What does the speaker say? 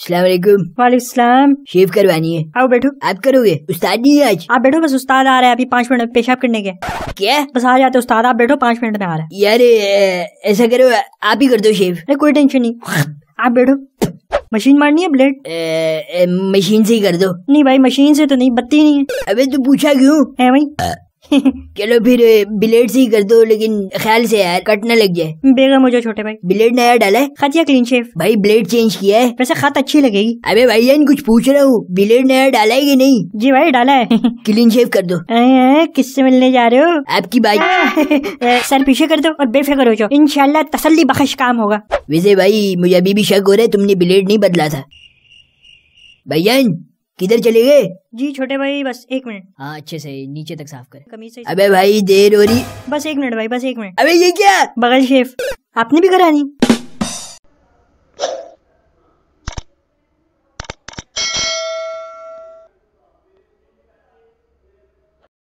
सलामकुम शेव करवानी है आओ बैठो आप करोगे उस्ताद नहीं है आज आप बैठो बस उस्ताद आ रहा है अभी पाँच मिनट में पेशाब करने के क्या बस आ जाते उस्ताद आप बैठो पाँच मिनट में आ रहा है यार ऐसा करो आप ही कर दो शेव अरे कोई टेंशन नहीं आप बैठो मशीन मारनी है ब्लेड मशीन से ही कर दो नहीं भाई मशीन से तो नहीं बत्ती नहीं है अभी तू पूछा क्यों है भाई चलो फिर ब्लेड से ही कर दो लेकिन ख्याल से यार कट ना लग जाए बेगम मुझे छोटे भाई ब्लेड नया डाला है खत या क्लीन शेव भाई ब्लेड चेंज किया है वैसे खत अच्छी लगेगी अबे भाई यार कुछ पूछ रहा हूँ ब्लेड नया डाला है कि नहीं जी भाई डाला है क्लीन शेव कर दो किससे मिलने जा रहे हो आपकी बात सर पीछे कर दो और बेफिक्र हो जाओ इनशाला तसली बख्श काम होगा वैसे भाई मुझे अभी भी शक हो रहा है तुमने ब्लेड नहीं बदला था भैया किधर चले गए जी छोटे भाई बस एक मिनट हाँ अच्छे से नीचे तक साफ कर कमी से अबे भाई देर हो रही बस एक मिनट भाई बस एक मिनट अबे ये क्या बगल शेफ आपने भी करानी